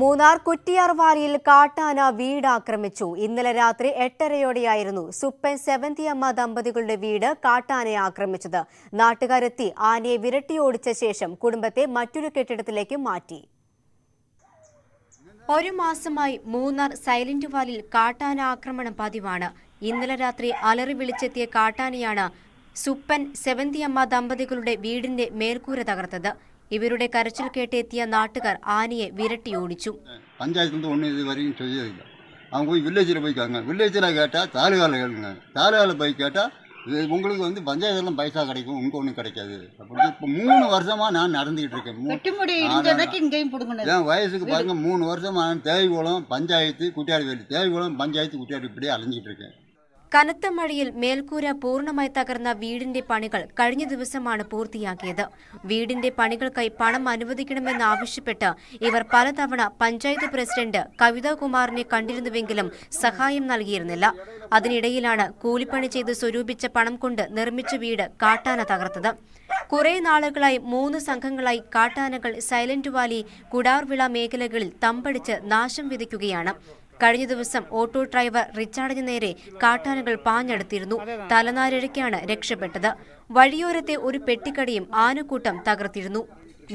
മൂന്നാർ കുറ്റിയാർവാലിയിൽ കാട്ടാന വീടാക്രമിച്ചു ഇന്നലെ രാത്രി എട്ടരയോടെയായിരുന്നു സുപ്പൻ അമ്മ ദമ്പതികളുടെ വീട് കാട്ടാനയെ ആക്രമിച്ചത് നാട്ടുകാരെത്തി ആനയെ വിരട്ടിയോടിച്ച ശേഷം കുടുംബത്തെ മറ്റൊരു കെട്ടിടത്തിലേക്ക് മാറ്റി ഒരു മാസമായി മൂന്നാർ സൈലന്റ് വാലിൽ കാട്ടാന ആക്രമണം പതിവാണ് ഇന്നലെ രാത്രി അലറി വിളിച്ചെത്തിയ കാട്ടാനയാണ് സുപ്പൻ അമ്മ ദമ്പതികളുടെ വീടിന്റെ മേൽക്കൂര തകർത്തത് ഇവരുടെ കരച്ചിൽ കേട്ടെത്തിയ നാട്ടുകാർ ആനയെ വിരട്ടി ഓടിച്ചു പഞ്ചായത്ത് ഒന്നും வரையும் ചെയ്തില്ല அவங்க போய் வில்லேஜில் போய் கேட்குங்க வில்லேஜில் கேட்டால் தாலுகாவில் கேளுங்க தாலுகாவில் போய் கேட்டால் உங்களுக்கு வந்து பஞ்சாயத்துலாம் பைசா கிடைக்கும் உங்க ஒன்றும் கிடைக்காது அப்படின்னு இப்போ மூணு வருஷமாக நான் நடந்துக்கிட்டு இருக்கேன் என் வயசுக்கு பாருங்கள் மூணு வருஷமாக நான் தேவைக்குளம் பஞ்சாயத்து குட்டியாடி வேலி தேவைக்குளம் பஞ்சாயத்து குட்டியாடி இப்படியே அலைஞ்சிட்டு இருக்கேன் കനത്ത മഴയിൽ മേൽക്കൂര പൂർണ്ണമായി തകർന്ന വീടിന്റെ പണികൾ കഴിഞ്ഞ ദിവസമാണ് പൂർത്തിയാക്കിയത് വീടിന്റെ പണികൾക്കായി പണം അനുവദിക്കണമെന്നാവശ്യപ്പെട്ട് ഇവർ പലതവണ പഞ്ചായത്ത് പ്രസിഡന്റ് കവിതാകുമാറിനെ കണ്ടിരുന്നുവെങ്കിലും സഹായം നൽകിയിരുന്നില്ല അതിനിടയിലാണ് കൂലിപ്പണി ചെയ്ത് സ്വരൂപിച്ച പണം കൊണ്ട് നിർമ്മിച്ച വീട് കാട്ടാന തകർത്തത് കുറെ നാളുകളായി മൂന്ന് സംഘങ്ങളായി കാട്ടാനകൾ സൈലന്റ് വാലി കുടാർവിള മേഖലകളിൽ തമ്പടിച്ച് നാശം വിതയ്ക്കുകയാണ് കഴിഞ്ഞ ദിവസം ഓട്ടോ ഡ്രൈവർ റിച്ചാർഡിന് നേരെ കാട്ടാനകൾ പാഞ്ഞെടുത്തിരുന്നു തലനാരിഴയ്ക്കാണ് രക്ഷപ്പെട്ടത് വഴിയോരത്തെ ഒരു പെട്ടിക്കടയും ആനക്കൂട്ടം തകർത്തിരുന്നു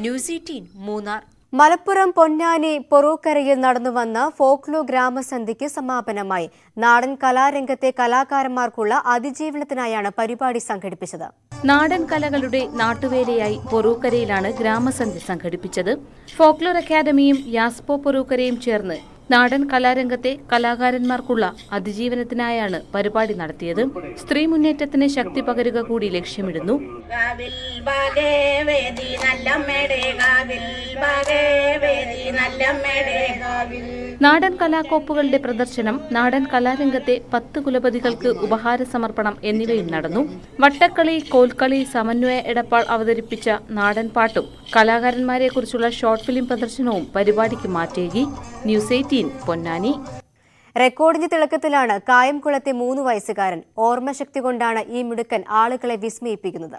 ന്യൂസി ടീൻ മൂന്നാർ മലപ്പുറം പൊന്നാനി പൊറൂക്കരയിൽ നടന്നു വന്ന ഫോക്ലോ ഗ്രാമസന്ധിക്ക് സമാപനമായി നാടൻ കലാരംഗത്തെ കലാകാരന്മാർക്കുള്ള അതിജീവനത്തിനായാണ് പരിപാടി സംഘടിപ്പിച്ചത് നാടൻ കലകളുടെ നാട്ടുവേലയായി പൊറൂക്കരയിലാണ് ഗ്രാമസന്ധി സംഘടിപ്പിച്ചത് ഫോക്ലോർ അക്കാദമിയും യാസ്പോ പൊറൂക്കരയും ചേർന്ന് നാടൻ കലാരംഗത്തെ കലാകാരന്മാർക്കുള്ള അതിജീവനത്തിനായാണ് പരിപാടി നടത്തിയത് സ്ത്രീ മുന്നേറ്റത്തിന് ശക്തി പകരുക കൂടി ലക്ഷ്യമിടുന്നു നല്ല നാടൻ കലാകോപ്പുകളുടെ പ്രദർശനം നാടൻ കലാരംഗത്തെ പത്ത് കുലപതികൾക്ക് ഉപഹാര സമർപ്പണം എന്നിവയും നടന്നു വട്ടക്കളി കോൽക്കളി സമന്വയ എടപ്പാൾ അവതരിപ്പിച്ച നാടൻ പാട്ടും കലാകാരന്മാരെ കുറിച്ചുള്ള ഷോർട്ട് ഫിലിം പ്രദർശനവും പരിപാടിക്ക് മാറ്റേകി ന്യൂസ് എയ്റ്റീൻ പൊന്നാനി റെക്കോർഡിന്റെ തിളക്കത്തിലാണ് കായംകുളത്തെ മൂന്ന് വയസ്സുകാരൻ ഓർമ്മശക്തി കൊണ്ടാണ് ഈ മിടുക്കൻ ആളുകളെ വിസ്മയിപ്പിക്കുന്നത്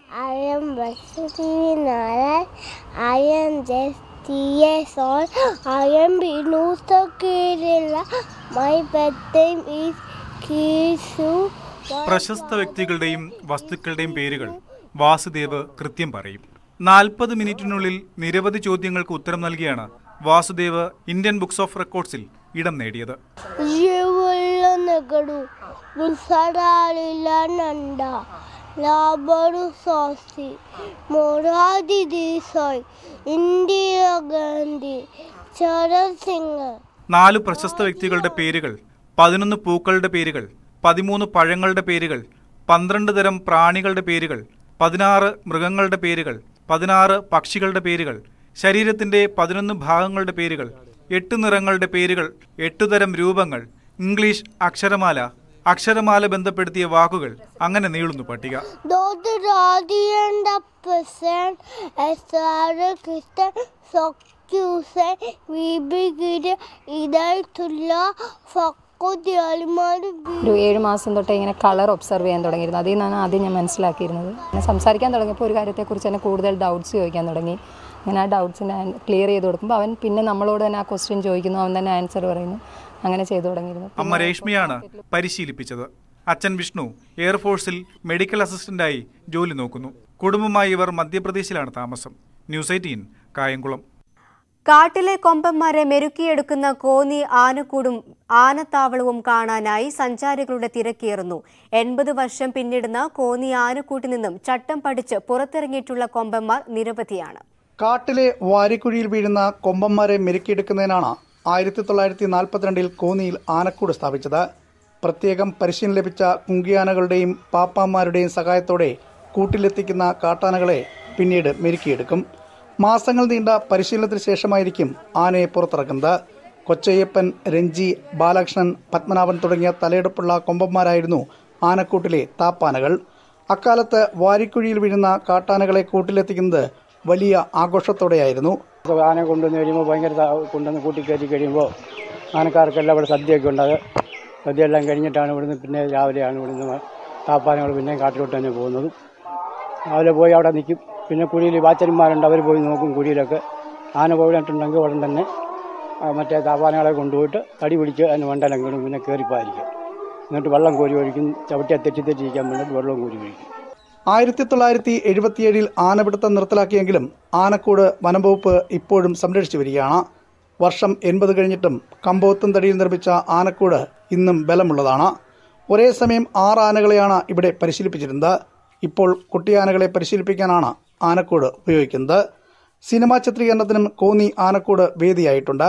years old. I am Vinusa Kerala. My birthday is Kisu. പ്രശസ്ത വ്യക്തികളുടെയും വസ്തുക്കളുടെയും പേരുകൾ വാസുദേവ് കൃത്യം പറയും നാൽപ്പത് മിനിറ്റിനുള്ളിൽ നിരവധി ചോദ്യങ്ങൾക്ക് ഉത്തരം നൽകിയാണ് വാസുദേവ് ഇന്ത്യൻ ബുക്സ് ഓഫ് റെക്കോർഡ്സിൽ ഇടം നേടിയത് ഉൾസടാളില്ല നണ്ട സോസി മൊറാദി മൊറാജി ഇന്ത്യ ഗാന്ധി ചരൺ സിംഗ് നാല് പ്രശസ്ത വ്യക്തികളുടെ പേരുകൾ പതിനൊന്ന് പൂക്കളുടെ പേരുകൾ പതിമൂന്ന് പഴങ്ങളുടെ പേരുകൾ പന്ത്രണ്ട് തരം പ്രാണികളുടെ പേരുകൾ പതിനാറ് മൃഗങ്ങളുടെ പേരുകൾ പതിനാറ് പക്ഷികളുടെ പേരുകൾ ശരീരത്തിൻ്റെ പതിനൊന്ന് ഭാഗങ്ങളുടെ പേരുകൾ എട്ട് നിറങ്ങളുടെ പേരുകൾ എട്ട് തരം രൂപങ്ങൾ ഇംഗ്ലീഷ് അക്ഷരമാല അക്ഷരമാല ബന്ധപ്പെടുത്തിയ വാക്കുകൾ അങ്ങനെ നീളുന്നു പട്ടിക ഒരു ഏഴ് മാസം തൊട്ട് ഇങ്ങനെ കളർ ഒബ്സർവ് ചെയ്യാൻ തുടങ്ങിയിരുന്നു അതിൽ നിന്നാണ് ആദ്യം ഞാൻ മനസ്സിലാക്കിയിരുന്നത് ഞാൻ സംസാരിക്കാൻ തുടങ്ങിയപ്പോൾ ഒരു കാര്യത്തെക്കുറിച്ച് തന്നെ കൂടുതൽ ഡൗട്ട്സ് ചോദിക്കാൻ തുടങ്ങി അങ്ങനെ ആ ഡൗട്ട്സിനെ ക്ലിയർ ചെയ്ത് കൊടുക്കുമ്പോൾ അവൻ പിന്നെ നമ്മളോട് തന്നെ ആ ക്വസ്റ്റ്യൻ ചോദിക്കുന്നു അവൻ തന്നെ ആൻസർ പറയുന്നു അങ്ങനെ ചെയ്തു തുടങ്ങിയിരുന്നു അമ്മ രേഷ്മിയാണ് പരിശീലിപ്പിച്ചത് അച്ഛൻ വിഷ്ണു എയർഫോഴ്സിൽ മെഡിക്കൽ അസിസ്റ്റന്റായി ജോലി നോക്കുന്നു കുടുംബമായി ഇവർ മധ്യപ്രദേശിലാണ് താമസം ന്യൂസ് എയ്റ്റീൻ കായംകുളം കാട്ടിലെ കൊമ്പന്മാരെ മെരുക്കിയെടുക്കുന്ന കോന്നി ആനക്കൂടും ആനത്താവളവും കാണാനായി സഞ്ചാരികളുടെ തിരക്കേറുന്നു എൺപത് വർഷം പിന്നിടുന്ന കോന്നി ആനക്കൂട്ടിൽ നിന്നും ചട്ടം പഠിച്ച് പുറത്തിറങ്ങിയിട്ടുള്ള കൊമ്പന്മാർ നിരവധിയാണ് കാട്ടിലെ വാരിക്കുഴിയിൽ വീഴുന്ന കൊമ്പന്മാരെ മെരുക്കിയെടുക്കുന്നതിനാണ് ആയിരത്തി തൊള്ളായിരത്തി നാൽപ്പത്തിരണ്ടിൽ കോന്നിയിൽ ആനക്കൂട് സ്ഥാപിച്ചത് പ്രത്യേകം പരിശീലനം ലഭിച്ച കുങ്കിയാനകളുടെയും പാപ്പാന്മാരുടെയും സഹായത്തോടെ കൂട്ടിലെത്തിക്കുന്ന കാട്ടാനകളെ പിന്നീട് മെരുക്കിയെടുക്കും മാസങ്ങൾ നീണ്ട പരിശീലനത്തിന് ശേഷമായിരിക്കും ആനയെ പുറത്തിറക്കുന്നത് കൊച്ചയ്യപ്പൻ രഞ്ജി ബാലകൃഷ്ണൻ പത്മനാഭൻ തുടങ്ങിയ തലയെടുപ്പുള്ള കൊമ്പന്മാരായിരുന്നു ആനക്കൂട്ടിലെ താപ്പാനകൾ അക്കാലത്ത് വാരിക്കുഴിയിൽ വീഴുന്ന കാട്ടാനകളെ കൂട്ടിലെത്തിക്കുന്നത് വലിയ ആഘോഷത്തോടെയായിരുന്നു ആന കൊണ്ടുവന്ന് കഴിയുമ്പോൾ ഭയങ്കര കൊണ്ടുവന്ന് കൂട്ടിക്കയറ്റി കഴിയുമ്പോൾ ആനക്കാർക്കെല്ലാം ഇവിടെ സദ്യയൊക്കെ ഉണ്ടത് സദ്യ എല്ലാം കഴിഞ്ഞിട്ടാണ് ഇവിടുന്ന് പിന്നെ രാവിലെയാണ് ഇവിടുന്ന് താപ്പാനകൾ പിന്നെ കാട്ടിലോട്ട് തന്നെ പോകുന്നത് രാവിലെ പോയി അവിടെ നിൽക്കും പിന്നെ കുഴിയിൽ വാച്ചന്മാരുണ്ട് അവർ പോയി നോക്കും കുഴിയിലൊക്കെ ആന പോയിട്ടുണ്ടെങ്കിൽ ഉടൻ തന്നെ മറ്റേ താപ്പാനകളെ കൊണ്ടുപോയിട്ട് തടി പിടിച്ച് അതിന് വണ്ടലങ്ങളും പിന്നെ കയറിപ്പായിരിക്കും എന്നിട്ട് വെള്ളം കോരി ഒഴിക്കും ചവിട്ടിയെ തെറ്റി തെറ്റിരിക്കാൻ വേണ്ടിയിട്ട് വെള്ളം കോരി ഒഴിക്കും ആയിരത്തി തൊള്ളായിരത്തി എഴുപത്തിയേഴിൽ ആനപിടുത്തം നിർത്തലാക്കിയെങ്കിലും ആനക്കൂട് വനംവകുപ്പ് ഇപ്പോഴും സംരക്ഷിച്ചു വരികയാണ് വർഷം എൺപത് കഴിഞ്ഞിട്ടും തടിയിൽ നിർമ്മിച്ച ആനക്കൂട് ഇന്നും ബലമുള്ളതാണ് ഒരേ സമയം ആറ് ആനകളെയാണ് ഇവിടെ പരിശീലിപ്പിച്ചിരുന്നത് ഇപ്പോൾ കുട്ടിയാനകളെ പരിശീലിപ്പിക്കാനാണ് ആനക്കൂട് ഉപയോഗിക്കുന്നത് സിനിമാ ചിത്രീകരണത്തിനും കോന്നി ആനക്കൂട് വേദിയായിട്ടുണ്ട്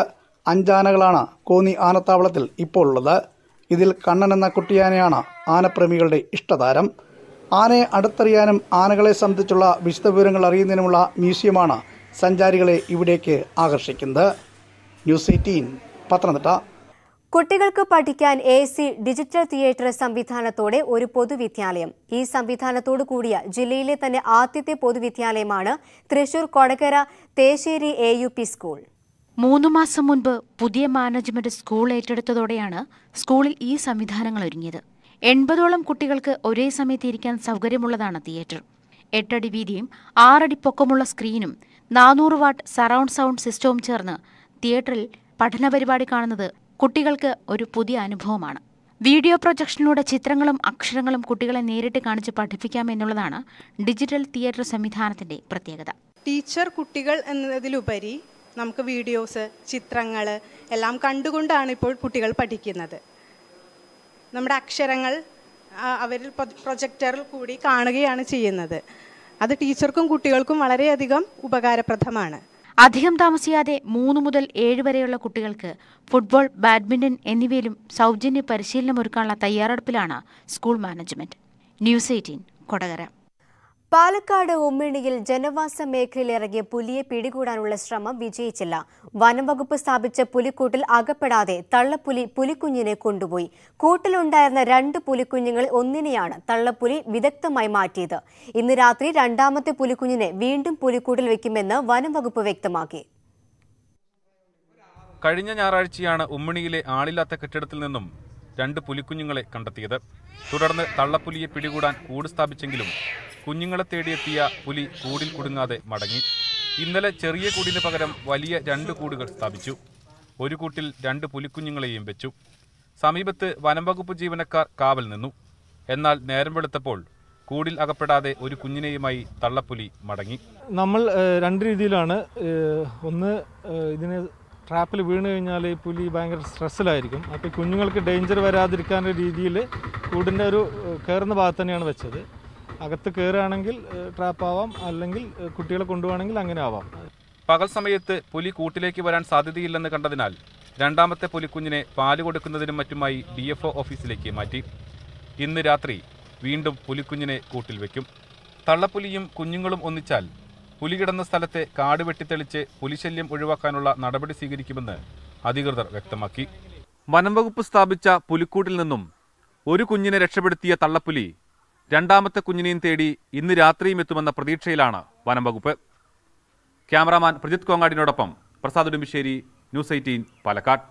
അഞ്ചാനകളാണ് കോന്നി ആനത്താവളത്തിൽ ഇപ്പോൾ ഉള്ളത് ഇതിൽ കണ്ണൻ എന്ന കുട്ടിയാനയാണ് ആനപ്രേമികളുടെ ഇഷ്ടതാരം ആനയെ അടുത്തറിയാനും ആനകളെ സംബന്ധിച്ചുള്ള വിശദ വിവരങ്ങൾ അറിയുന്നതിനുമുള്ള മ്യൂസിയമാണ് സഞ്ചാരികളെ ഇവിടേക്ക് ആകർഷിക്കുന്നത് ന്യൂസ് എയ്റ്റീൻ പത്തനംതിട്ട കുട്ടികൾക്ക് പഠിക്കാൻ എ സി ഡിജിറ്റൽ തിയേറ്റർ സംവിധാനത്തോടെ ഒരു പൊതുവിദ്യാലയം ഈ സംവിധാനത്തോടു കൂടിയ ജില്ലയിലെ തന്നെ ആദ്യത്തെ പൊതുവിദ്യാലയമാണ് Thrissur Kodakara Thesseri A U P school മൂന്ന് മാസം മുൻപ് പുതിയ മാനേജ്മെന്റ് സ്കൂൾ ഏറ്റെടുത്തതോടെയാണ് സ്കൂളിൽ ഈ സംവിധാനങ്ങൾ ഒരുങ്ങിയത് എൺപതോളം കുട്ടികൾക്ക് ഒരേ സമയത്ത് ഇരിക്കാൻ സൗകര്യമുള്ളതാണ് തിയേറ്റർ എട്ടടി വീതിയും ആറടി പൊക്കമുള്ള സ്ക്രീനും നാനൂറ് വാട്ട് സറൗണ്ട് സൗണ്ട് സിസ്റ്റവും ചേർന്ന് തിയേറ്ററിൽ പഠന പരിപാടി കാണുന്നത് കുട്ടികൾക്ക് ഒരു പുതിയ അനുഭവമാണ് വീഡിയോ പ്രൊജക്ഷനിലൂടെ ചിത്രങ്ങളും അക്ഷരങ്ങളും കുട്ടികളെ നേരിട്ട് കാണിച്ച് പഠിപ്പിക്കാം എന്നുള്ളതാണ് ഡിജിറ്റൽ തിയേറ്റർ സംവിധാനത്തിന്റെ പ്രത്യേകത ടീച്ചർ കുട്ടികൾ എന്നതിലുപരി നമുക്ക് വീഡിയോസ് ചിത്രങ്ങൾ എല്ലാം കണ്ടുകൊണ്ടാണ് ഇപ്പോൾ കുട്ടികൾ പഠിക്കുന്നത് നമ്മുടെ അക്ഷരങ്ങൾ അവരിൽ പ്രൊജക്ടറിൽ കൂടി കാണുകയാണ് ചെയ്യുന്നത് അത് ടീച്ചർക്കും കുട്ടികൾക്കും വളരെയധികം ഉപകാരപ്രദമാണ് അധികം താമസിയാതെ മൂന്ന് മുതൽ ഏഴ് വരെയുള്ള കുട്ടികൾക്ക് ഫുട്ബോൾ ബാഡ്മിന്റൺ എന്നിവയിലും സൗജന്യ പരിശീലനം ഒരുക്കാനുള്ള തയ്യാറെടുപ്പിലാണ് school management news eighteen Kodakara Palakkad ഉമ്മിണിയിൽ ജനവാസ മേഖലയിലിറങ്ങിയ പുലിയെ പിടികൂടാനുള്ള ശ്രമം വിജയിച്ചില്ല വനംവകുപ്പ് സ്ഥാപിച്ച പുലിക്കൂട്ടിൽ അകപ്പെടാതെ തള്ളപ്പുലി പുലിക്കുഞ്ഞിനെ കൊണ്ടുപോയി കൂട്ടിലുണ്ടായിരുന്ന രണ്ട് പുലിക്കുഞ്ഞുങ്ങൾ ഒന്നിനെയാണ് തള്ളപ്പുലി വിദഗ്ധമായി മാറ്റിയത് ഇന്ന് രാത്രി രണ്ടാമത്തെ പുലിക്കുഞ്ഞിനെ വീണ്ടും പുലിക്കൂട്ടിൽ വെക്കുമെന്ന് വനംവകുപ്പ് വ്യക്തമാക്കി കഴിഞ്ഞ ഞായറാഴ്ചയാണ് ഉമ്മിണിയിലെ ആളില്ലാത്ത കെട്ടിടത്തിൽ നിന്നും രണ്ട് പുലിക്കുഞ്ഞുങ്ങളെ കണ്ടെത്തിയത് തുടർന്ന് തള്ളപ്പുലിയെ പിടികൂടാൻ കൂട് സ്ഥാപിച്ചെങ്കിലും കുഞ്ഞുങ്ങളെ തേടിയെത്തിയ പുലി കൂടിൽ കുടുങ്ങാതെ മടങ്ങി ഇന്നലെ ചെറിയ കൂടിന് പകരം വലിയ രണ്ട് കൂടുകൾ സ്ഥാപിച്ചു ഒരു കൂട്ടിൽ രണ്ട് പുലിക്കുഞ്ഞുങ്ങളെയും വെച്ചു സമീപത്ത് വനംവകുപ്പ് ജീവനക്കാർ കാവൽ നിന്നു എന്നാൽ നേരം വെളുത്തപ്പോൾ കൂടിൽ അകപ്പെടാതെ ഒരു കുഞ്ഞിനെയുമായി തള്ളപ്പുലി മടങ്ങി നമ്മൾ രണ്ട് രീതിയിലാണ് ഒന്ന് ഇതിനെ ട്രാപ്പിൽ വീണ് കഴിഞ്ഞാൽ ഈ പുലി ഭയങ്കര സ്ട്രെസ്സിലായിരിക്കും അപ്പോൾ കുഞ്ഞുങ്ങൾക്ക് ഡേഞ്ചർ വരാതിരിക്കാൻ രീതിയിൽ കൂടിൻ്റെ ഒരു കയറുന്ന ഭാഗത്ത് തന്നെയാണ് വെച്ചത് അകത്ത് കയറുകയാണെങ്കിൽ ട്രാപ്പ് ആവാം അല്ലെങ്കിൽ കുട്ടികളെ കൊണ്ടുപോകണമെങ്കിൽ അങ്ങനെ ആവാം പകൽ സമയത്ത് പുലി കൂട്ടിലേക്ക് വരാൻ സാധ്യതയില്ലെന്ന് കണ്ടതിനാൽ രണ്ടാമത്തെ പുലിക്കുഞ്ഞിനെ പാല് കൊടുക്കുന്നതിനും മറ്റുമായി ഡി എഫ് ഒ ഓഫീസിലേക്ക് മാറ്റി ഇന്ന് രാത്രി വീണ്ടും പുലിക്കുഞ്ഞിനെ കൂട്ടിൽ വയ്ക്കും തള്ളപ്പുലിയും കുഞ്ഞുങ്ങളും ഒന്നിച്ചാൽ പുലി കിടന്ന സ്ഥലത്തെ കാട് വെട്ടിത്തെളിച്ച് പുലിശല്യം ഒഴിവാക്കാനുള്ള നടപടി സ്വീകരിക്കുമെന്ന് അധികൃതർ വ്യക്തമാക്കി വനംവകുപ്പ് സ്ഥാപിച്ച പുലിക്കൂട്ടിൽ നിന്നും ഒരു കുഞ്ഞിനെ രക്ഷപ്പെടുത്തിയ തള്ളപ്പുലി രണ്ടാമത്തെ കുഞ്ഞിനെയും തേടി ഇന്ന് രാത്രിയും എത്തുമെന്ന പ്രതീക്ഷയിലാണ് വനംവകുപ്പ് ക്യാമറാമാൻ പ്രജിത് കോങ്ങാടിനോടൊപ്പം പ്രസാദ് ഉടുമ്പിശ്ശേരി ന്യൂസ് എയ്റ്റീൻ പാലക്കാട്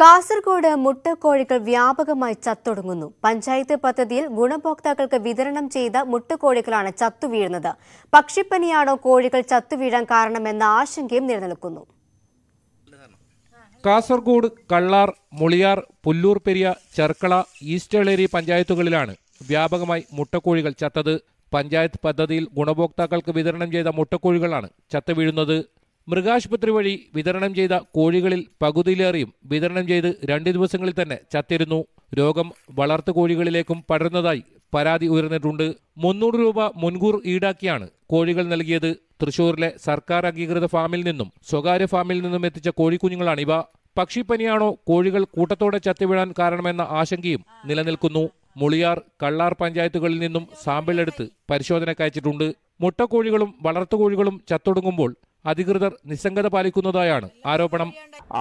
കാസർഗോഡ് മുട്ടക്കോഴികൾ വ്യാപകമായി ചത്തൊടുങ്ങുന്നു പഞ്ചായത്ത് പദ്ധതിയിൽ ഗുണഭോക്താക്കൾക്ക് വിതരണം ചെയ്ത മുട്ടക്കോഴികളാണ് ചത്തുവീഴുന്നത് പക്ഷിപ്പനിയാണോ കോഴികൾ ചത്തുവീഴാൻ കാരണമെന്ന ആശങ്കയും നിലനിൽക്കുന്നു കാസർഗോഡ് കള്ളാർ മുളിയാർ പുല്ലൂർ പെരിയ ചെർക്കള ഈസ്റ്റേളേരി പഞ്ചായത്തുകളിലാണ് വ്യാപകമായി മുട്ടക്കോഴികൾ ചത്തത് പഞ്ചായത്ത് പദ്ധതിയിൽ ഗുണഭോക്താക്കൾക്ക് വിതരണം ചെയ്ത മുട്ടക്കോഴികളാണ് ചത്തുവീഴുന്നത് മൃഗാശുപത്രി വഴി വിതരണം ചെയ്ത കോഴികളിൽ പകുതിയിലേറെയും വിതരണം ചെയ്ത് രണ്ട് ദിവസങ്ങളിൽ തന്നെ ചത്തിരുന്നു രോഗം വളർത്തു കോഴികളിലേക്കും പടരുന്നതായി പരാതി ഉയർന്നിട്ടുണ്ട് മുന്നൂറ് രൂപ മുൻകൂർ ഈടാക്കിയാണ് കോഴികൾ നൽകിയത് തൃശൂരിലെ സർക്കാർ അംഗീകൃത ഫാമിൽ നിന്നും സ്വകാര്യ ഫാമിൽ നിന്നും എത്തിച്ച കോഴിക്കുഞ്ഞുങ്ങളാണിവ പക്ഷിപ്പനിയാണോ കോഴികൾ കൂട്ടത്തോടെ ചത്തിവിടാൻ കാരണമെന്ന ആശങ്കയും നിലനിൽക്കുന്നു മുളിയാർ കള്ളാർ പഞ്ചായത്തുകളിൽ നിന്നും സാമ്പിൾ എടുത്ത് പരിശോധനക്കയച്ചിട്ടുണ്ട് മുട്ടക്കോഴികളും വളർത്തുകോഴികളും ചത്തൊടുങ്ങുമ്പോൾ അധികൃതർ നിസ്സംഗത പാലിക്കുന്നതായാണ് ആരോപണം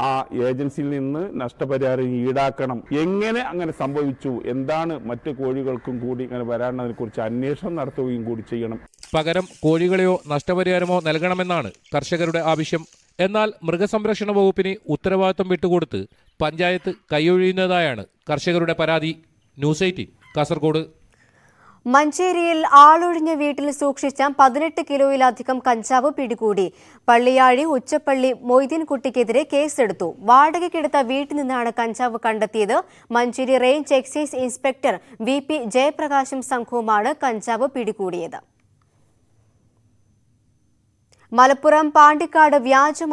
ആ ഏജൻസിയിൽ നിന്ന് നഷ്ടപരിഹാരം ഈടാക്കണം എങ്ങനെ അങ്ങനെ സംഭവിച്ചു എന്താണ് മറ്റു കോഴികൾക്കും കൂടി ഇങ്ങനെ വരാനതിനെ കുറിച്ച് അന്വേഷണം നടത്തുകയും കൂടി ചെയ്യണം പകരം കോഴികളെയോ നഷ്ടപരിഹാരമോ നൽകണമെന്നാണ് കർഷകരുടെ ആവശ്യം എന്നാൽ മൃഗസംരക്ഷണ വകുപ്പിന് ഉത്തരവാദിത്വം വിട്ടുകൊടുത്ത് പഞ്ചായത്ത് കൈയൊഴിയുന്നതായാണ് കർഷകരുടെ പരാതി ന്യൂസ് എയ്റ്റീൻ കാസർഗോഡ് മഞ്ചേരിയിൽ ആളൊഴിഞ്ഞ വീട്ടിൽ സൂക്ഷിച്ച പതിനെട്ട് കിലോയിലധികം കഞ്ചാവ് പിടികൂടി പള്ളിയാഴി ഉച്ചപ്പള്ളി മൊയ്തീൻകുട്ടിക്കെതിരെ കേസെടുത്തു വാടകയ്ക്കെടുത്ത വീട്ടിൽ നിന്നാണ് കഞ്ചാവ് കണ്ടെത്തിയത് Manjeri range excise inspector V P ജയപ്രകാശും സംഘവുമാണ് കഞ്ചാവ് പിടികൂടിയത് മലപ്പുറം പാണ്ടിക്കാട്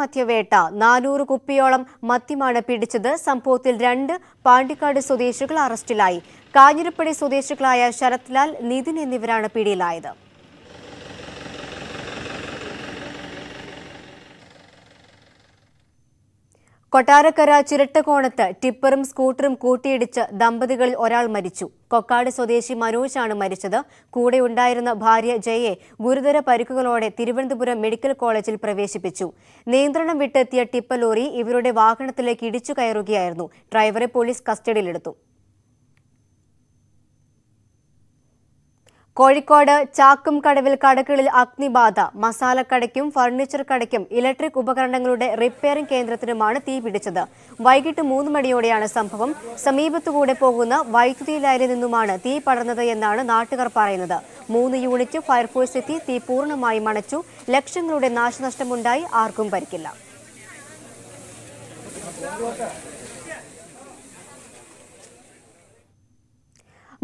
മദ്യവേട്ട നാനൂറ് കുപ്പിയോളം മദ്യമാണ് പിടിച്ചത് സംഭവത്തിൽ രണ്ട് പാണ്ടിക്കാട് സ്വദേശികൾ അറസ്റ്റിലായി കാഞ്ഞിരപ്പടി സ്വദേശികളായ ശരത്ലാൽ നിതിൻ എന്നിവരാണ് പിടിയിലായത് കൊട്ടാരക്കര ചിരട്ടക്കോണത്ത് ടിപ്പറും സ്കൂട്ടറും കൂട്ടിയിടിച്ച് ദമ്പതികളിൽ ഒരാൾ മരിച്ചു കൊക്കാട് സ്വദേശി മനോജാണ് മരിച്ചത് കൂടെയുണ്ടായിരുന്ന ഭാര്യ ജയെ ഗുരുതര പരിക്കുകളോടെ തിരുവനന്തപുരം മെഡിക്കൽ കോളേജിൽ പ്രവേശിപ്പിച്ചു നിയന്ത്രണം വിട്ടെത്തിയ ടിപ്പ ലോറി ഇവരുടെ വാഹനത്തിലേക്ക് ഇടിച്ചു കയറുകയായിരുന്നു ഡ്രൈവറെ പോലീസ് കസ്റ്റഡിയിലെടുത്തു കോഴിക്കോട് ചാക്കും കടവിൽ കടകളിൽ അഗ്നിബാധ മസാലക്കടയ്ക്കും ഫർണിച്ചർ കടയ്ക്കും ഇലക്ട്രിക് ഉപകരണങ്ങളുടെ റിപ്പയറിംഗ് കേന്ദ്രത്തിനുമാണ് തീ പിടിച്ചത് വൈകിട്ട് മൂന്ന് മണിയോടെയാണ് സംഭവം സമീപത്തുകൂടെ പോകുന്ന വൈദ്യുതി ലൈനിൽ നിന്നുമാണ് തീ പടർന്നത് എന്നാണ് നാട്ടുകാർ പറയുന്നത് മൂന്ന് യൂണിറ്റ് ഫയർഫോഴ്സ് എത്തി തീ പൂർണ്ണമായി മണച്ചു ലക്ഷങ്ങളുടെ നാശനഷ്ടമുണ്ടായി ആർക്കും പരിക്കില്ല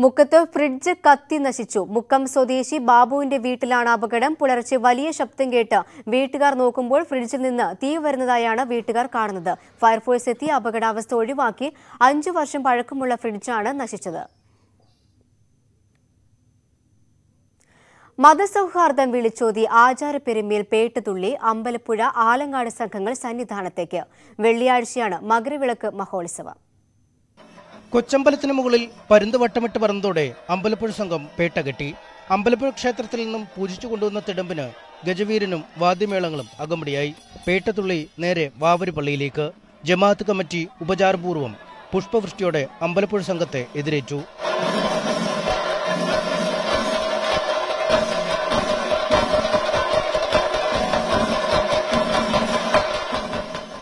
മുക്കത്ത് ഫ്രിഡ്ജ് കത്തി നശിച്ചു മുക്കം സ്വദേശി ബാബുവിന്റെ വീട്ടിലാണ് അപകടം പുലർച്ചെ വലിയ ശബ്ദം കേട്ട് വീട്ടുകാർ നോക്കുമ്പോൾ ഫ്രിഡ്ജിൽ നിന്ന് തീ വരുന്നതായാണ് വീട്ടുകാർ കാണുന്നത് ഫയർഫോഴ്സ് എത്തി അപകടാവസ്ഥ ഒഴിവാക്കി അഞ്ചു വർഷം പഴക്കമുള്ള ഫ്രിഡ്ജാണ് നശിച്ചത് മതസൗഹാർദ്ദം വിളിച്ചോതി ആചാരപ്പെരുമയിൽ പേട്ടുതുള്ളി അമ്പലപ്പുഴ ആലങ്ങാട് സംഘങ്ങൾ സന്നിധാനത്തേക്ക് വെള്ളിയാഴ്ചയാണ് മകരവിളക്ക് മഹോത്സവം കൊച്ചമ്പലത്തിന് മുകളിൽ വട്ടമിട്ട് പറന്നതോടെ അമ്പലപ്പുഴ സംഘം പേട്ട കെട്ടി അമ്പലപ്പുഴ ക്ഷേത്രത്തിൽ നിന്നും പൂജിച്ചു കൊണ്ടുവന്ന തിടമ്പിന് ഗജവീരനും വാദ്യമേളങ്ങളും അകമ്പടിയായി പേട്ടത്തുള്ളി നേരെ വാവരിപ്പള്ളിയിലേക്ക് ജമാഅത്ത് കമ്മിറ്റി ഉപചാരപൂർവം പുഷ്പവൃഷ്ടിയോടെ അമ്പലപ്പുഴ സംഘത്തെ എതിരേറ്റു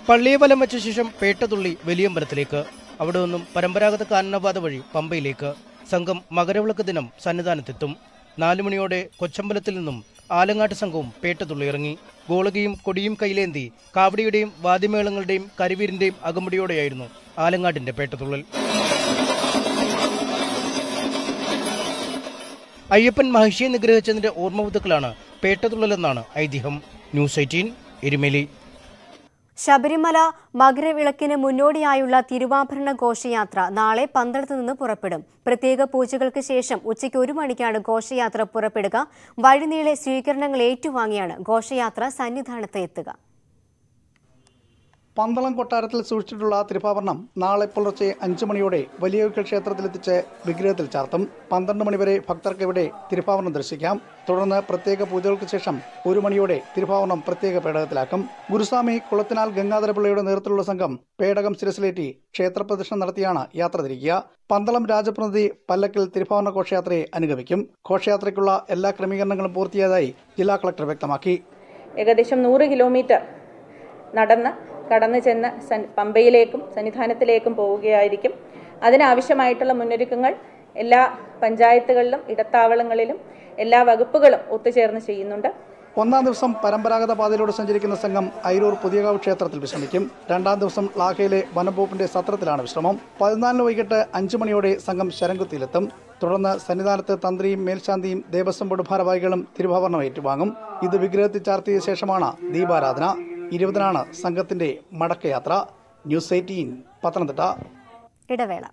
പള്ളിയെ വലം വെച്ച ശേഷം പേട്ടതുള്ളി വലിയമ്പലത്തിലേക്ക് അവിടെ നിന്നും പരമ്പരാഗത കാനനപാത വഴി പമ്പയിലേക്ക് സംഘം മകരവിളക്ക് ദിനം സന്നിധാനത്തെത്തും നാലു മണിയോടെ കൊച്ചമ്പലത്തിൽ നിന്നും ആലങ്ങാട്ട് സംഘവും പേട്ടതുള്ളിയിറങ്ങി ഗോളകയും കൊടിയും കൈലേന്തി കാവടിയുടെയും വാദ്യമേളങ്ങളുടെയും കരിവീരിന്റെയും അകമ്പടിയോടെയായിരുന്നു ആലങ്ങാട്ടിന്റെ പേട്ടതുള്ളൽ അയ്യപ്പൻ മഹിഷിയെ നിഗ്രഹിച്ചതിന്റെ ഓർമ്മ പുതുക്കളാണ് പേട്ടതുള്ളലെന്നാണ് ഐതിഹ്യം ന്യൂസ് എയ്റ്റീൻ എരുമേലി ശബരിമല മകരവിളക്കിന് മുന്നോടിയായുള്ള തിരുവാഭരണ ഘോഷയാത്ര നാളെ പന്തളത്ത് നിന്ന് പുറപ്പെടും പ്രത്യേക പൂജകൾക്ക് ശേഷം ഉച്ചയ്ക്ക് ഒരു മണിക്കാണ് ഘോഷയാത്ര പുറപ്പെടുക വഴിനീളെ സ്വീകരണങ്ങൾ ഏറ്റുവാങ്ങിയാണ് ഘോഷയാത്ര സന്നിധാനത്ത് എത്തുക പന്തളം കൊട്ടാരത്തിൽ സൂക്ഷിച്ചിട്ടുള്ള തിരുഭാഭരണം നാളെ പുലർച്ചെ അഞ്ചു മണിയോടെ വലിയവക്കൽ ക്ഷേത്രത്തിലെത്തിച്ച് വിഗ്രഹത്തിൽ ചാർത്തും പന്ത്രണ്ട് മണിവരെ ഭക്തർക്ക് ഇവിടെ തിരുഭാവരണം ദർശിക്കാം തുടർന്ന് പ്രത്യേക പൂജകൾക്ക് ശേഷം ഒരു മണിയോടെ തിരുഭാവരണം പ്രത്യേക പേടകത്തിലാക്കും ഗുരുസ്വാമി കുളത്തിനാൽ ഗംഗാധരപിള്ളയുടെ നേതൃത്വത്തിലുള്ള സംഘം പേടകം ശിരസിലേറ്റി ക്ഷേത്രപ്രദർശനം നടത്തിയാണ് യാത്ര തിരിക്കുക പന്തളം രാജപ്രതിനിധി പല്ലക്കിൽ തിരുഭാവന ഘോഷയാത്രയെ അനുഗമിക്കും ഘോഷയാത്രയ്ക്കുള്ള എല്ലാ ക്രമീകരണങ്ങളും പൂർത്തിയായതായി ജില്ലാ കളക്ടർ വ്യക്തമാക്കി ഏകദേശം നൂറ് കിലോമീറ്റർ നടന്ന് കടന്നു ചെന്ന് പമ്പയിലേക്കും സന്നിധാനത്തിലേക്കും പോവുകയായിരിക്കും അതിനാവശ്യമായിട്ടുള്ള മുന്നൊരുക്കങ്ങൾ എല്ലാ പഞ്ചായത്തുകളിലും ഇടത്താവളങ്ങളിലും എല്ലാ വകുപ്പുകളും ഒത്തുചേർന്ന് ചെയ്യുന്നുണ്ട് ഒന്നാം ദിവസം പരമ്പരാഗത പാതയിലൂടെ സഞ്ചരിക്കുന്ന സംഘം അയിരൂർ പുതിയകാവ് ക്ഷേത്രത്തിൽ വിശ്രമിക്കും രണ്ടാം ദിവസം ലാഹയിലെ വനംവകുപ്പിന്റെ സത്രത്തിലാണ് വിശ്രമം പതിനാലിന് വൈകിട്ട് അഞ്ചു മണിയോടെ സംഘം ശരംകുത്തിയിലെത്തും തുടർന്ന് സന്നിധാനത്ത് തന്ത്രിയും മേൽശാന്തിയും ദേവസ്വം ബോർഡ് ഭാരവാഹികളും തിരുഭാവരണം ഏറ്റുവാങ്ങും ഇത് വിഗ്രഹത്തിൽ ചാർത്തിയ ശേഷമാണ് ദീപാരാധന ഇരുപതിനാണ് സംഘത്തിന്റെ മടക്കയാത്ര ന്യൂസ് എയ്റ്റീൻ പത്തനംതിട്ട ഇടവേള